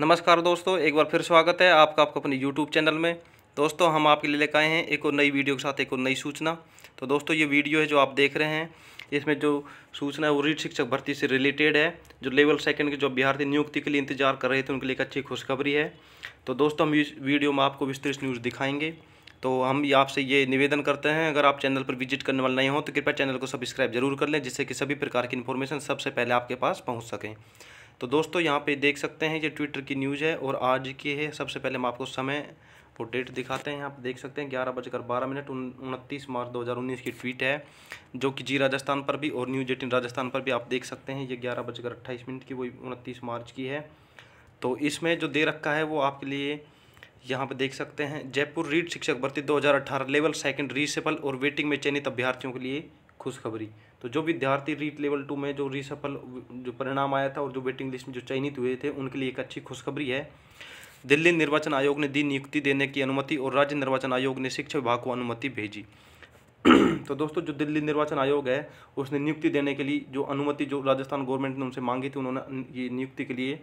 नमस्कार दोस्तों एक बार फिर स्वागत है आपका आपको अपने यूट्यूब चैनल में दोस्तों हम आपके लिए लेकर आए हैं एक और नई वीडियो के साथ एक और नई सूचना तो दोस्तों ये वीडियो है जो आप देख रहे हैं इसमें जो सूचना है वो रीट शिक्षक भर्ती से रिलेटेड है जो लेवल सेकंड के जो अभ्यर्थी नियुक्ति के लिए इंतजार कर रहे थे उनके लिए एक अच्छी खुशखबरी है तो दोस्तों हम इस वीडियो में आपको विस्तृत न्यूज़ दिखाएंगे तो हम आपसे ये निवेदन करते हैं अगर आप चैनल पर विजिट करने वाले नहीं हो तो कृपया चैनल को सब्सक्राइब जरूर कर लें जिससे कि सभी प्रकार की इन्फॉर्मेशन सबसे पहले आपके पास पहुँच सकें तो दोस्तों यहाँ पे देख सकते हैं ये ट्विटर की न्यूज़ है और आज की है सबसे पहले हम आपको समय वो डेट दिखाते हैं आप देख सकते हैं ग्यारह बजकर बारह मिनट उनतीस मार्च 2019 की ट्वीट है जो कि जी राजस्थान पर भी और न्यूज़ एटीन राजस्थान पर भी आप देख सकते हैं ये ग्यारह बजकर अट्ठाईस मिनट की वही उनतीस मार्च की है तो इसमें जो दे रखा है वो आपके लिए यहाँ पर देख सकते हैं जयपुर रीड शिक्षक भर्ती 2018 लेवल सेकंड रीसेबल और वेटिंग में चयनित अभ्यर्थियों के लिए खुशखबरी तो जो विद्यार्थी रीट लेवल टू में जो रिसफल जो परिणाम आया था और जो वेटिंग लिस्ट में जो चयनित हुए थे उनके लिए एक अच्छी खुशखबरी है दिल्ली निर्वाचन आयोग ने दी नियुक्ति देने की अनुमति और राज्य निर्वाचन आयोग ने शिक्षा विभाग को अनुमति भेजी तो दोस्तों जो दिल्ली निर्वाचन आयोग है उसने नियुक्ति देने के लिए जो अनुमति जो राजस्थान गवर्नमेंट ने उनसे मांगी थी उन्होंने ये नियुक्ति के लिए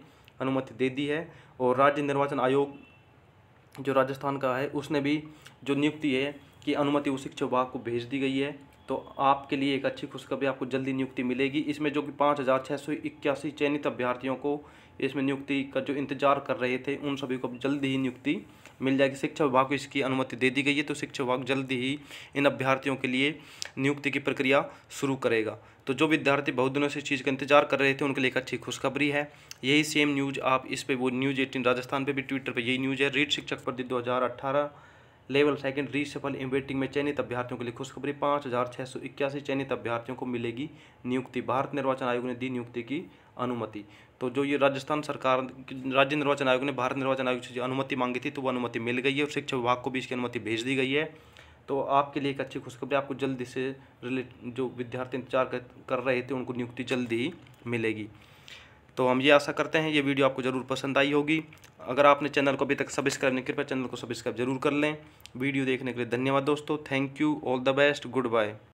अनुमति दे दी है और राज्य निर्वाचन आयोग जो राजस्थान का है उसने भी जो नियुक्ति है कि अनुमति उस शिक्षा विभाग को भेज दी गई है तो आपके लिए एक अच्छी खुशखबरी आपको जल्दी नियुक्ति मिलेगी इसमें जो कि पाँच हज़ार छः सौ इक्यासी चयनित अभ्यर्थियों को इसमें नियुक्ति का जो इंतजार कर रहे थे उन सभी को जल्दी ही नियुक्ति मिल जाएगी शिक्षा विभाग को इसकी अनुमति दे दी गई है तो शिक्षा विभाग जल्दी ही इन अभ्यर्थियों के लिए नियुक्ति की प्रक्रिया शुरू करेगा तो जो विद्यार्थी बहुत दिनों से इस चीज़ का इंतजार कर रहे थे उनके लिए एक अच्छी खुशखबरी है यही सेम न्यूज़ आप इस पर वो न्यूज़ एटीन राजस्थान पर भी ट्विटर पर यही न्यूज़ है रीट शिक्षक पर दो हज़ार लेवल सेकंड इन वेटिंग में चयनित अभ्यर्थियों के लिए खुशखबरी पाँच हज़ार छः सौ इक्यासी चयनित अभ्यर्थियों को मिलेगी नियुक्ति भारत निर्वाचन आयोग ने दी नियुक्ति की अनुमति तो जो ये राजस्थान सरकार राज्य निर्वाचन आयोग ने भारत निर्वाचन आयोग से जो अनुमति मांगी थी तो वो अनुमति मिल गई है और शिक्षा विभाग को भी इसकी अनुमति भेज दी गई है तो आपके लिए एक अच्छी खुशखबरी आपको जल्दी से रिलेट जो विद्यार्थी इंतजार कर, रहे थे उनको नियुक्ति जल्दी ही मिलेगी तो हम ये आशा करते हैं ये वीडियो आपको ज़रूर पसंद आई होगी अगर आपने चैनल को अभी तक सब्सक्राइब नहीं किया कृपया तो चैनल को सब्सक्राइब जरूर कर लें वीडियो देखने के लिए धन्यवाद दोस्तों thank you all the best good bye